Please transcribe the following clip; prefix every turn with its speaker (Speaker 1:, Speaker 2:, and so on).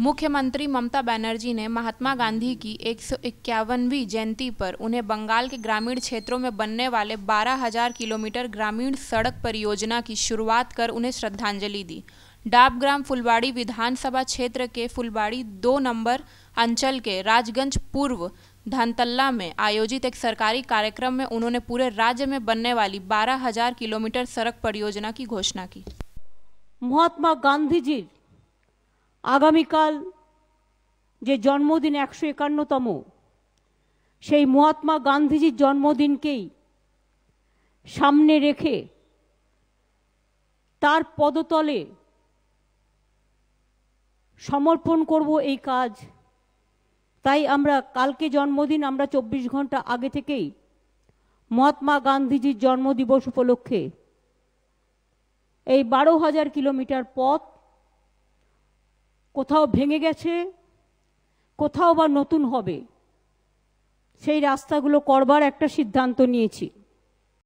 Speaker 1: मुख्यमंत्री ममता बनर्जी ने महात्मा गांधी की एक जयंती पर उन्हें बंगाल के ग्रामीण क्षेत्रों में बनने वाले 12,000 किलोमीटर ग्रामीण सड़क परियोजना की शुरुआत कर उन्हें श्रद्धांजलि दी डाबग्राम फुलवाड़ी विधानसभा क्षेत्र के फुलवाड़ी दो नंबर अंचल के राजगंज पूर्व धनतल्ला में आयोजित एक सरकारी कार्यक्रम में उन्होंने पूरे राज्य में बनने वाली 12,000 किलोमीटर सड़क परियोजना की घोषणा की महात्मा गांधी
Speaker 2: जी আগামীকাল যে জন্মদিন একশো একান্নতম সেই মহাত্মা গান্ধীজির জন্মদিনকেই সামনে রেখে তার পদতলে সমর্পণ করব এই কাজ তাই আমরা কালকে জন্মদিন আমরা চব্বিশ ঘন্টা আগে থেকেই মহাত্মা গান্ধীজির জন্মদিবস উপলক্ষে এই বারো হাজার কিলোমিটার পথ কোথাও ভেঙে গেছে কোথাও বা নতুন হবে সেই রাস্তাগুলো করবার একটা সিদ্ধান্ত নিয়েছি